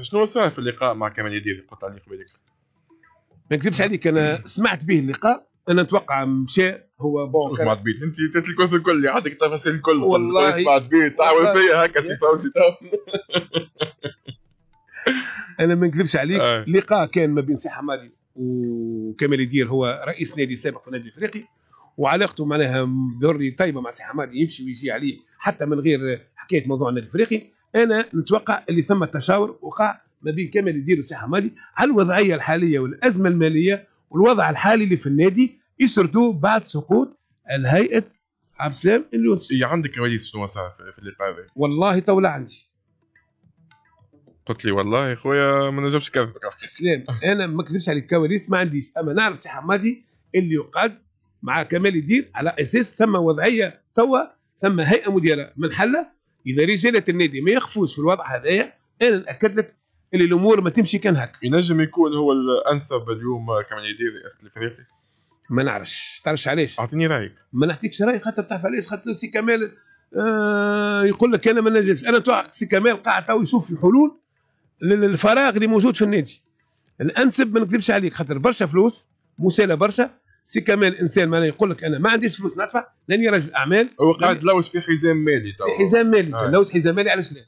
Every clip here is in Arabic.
شنو صار في اللقاء مع كمال يدير قلت عليه قبيلك ما نكذبش عليك انا سمعت به اللقاء انا نتوقع مشى هو بون سمعت بيه انت تتلك الكل في الكل عندك التفاصيل الكل والله سمعت به تعاون فيا هكا سي فوزي انا ما نكذبش عليك آه. لقاء كان ما بين سي حمادي وكمال يدير هو رئيس نادي سابق في النادي الافريقي وعلاقته معناها ذري طيبه مع سي حمادي يمشي ويجي عليه حتى من غير حكايه موضوع النادي الافريقي انا نتوقع اللي ثم تشاور وقع ما بين كمال يدير وسي حمادي على الوضعيه الحاليه والازمه الماليه والوضع الحالي اللي في النادي يسردوه بعد سقوط الهيئه عبد السلام اليونسي إيه، عندك كواليس شنو صار في اللقاء والله طول عندي قلت لي والله خويا ما نجمش نكذبك سلام انا ما نكذبش عليك كواليس ما عنديش اما نعرف سي حمادي اللي يقعد مع كمال يدير على اساس ثم وضعيه توا ثم هيئه مديره منحله اذا رجاله النادي ما يخفوش في الوضع هذايا انا ناكد لك اللي الامور ما تمشي كان هكا ينجم يكون هو الانسب اليوم كمان يدير رئاسه الافريقي ما نعرفش تعرفش علاش اعطيني رايك ما نعطيكش راي خاطر تعرف علاش خاطر سي كمال آه يقول لك انا ما نجمش انا توقع سي كمال قاعد تو يشوف في حلول للفراغ اللي موجود في النادي الانسب ما نكذبش عليك خاطر برشا فلوس مساله برشا سي كمال انسان ما يقول لك انا ما عنديش فلوس ندفع لاني راجل اعمال هو قاعد تلوج في حزام مالي في حزام مالي آه. حزام مالي علاش لا؟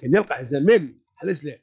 كان يلقى حزام مالي علاش لا؟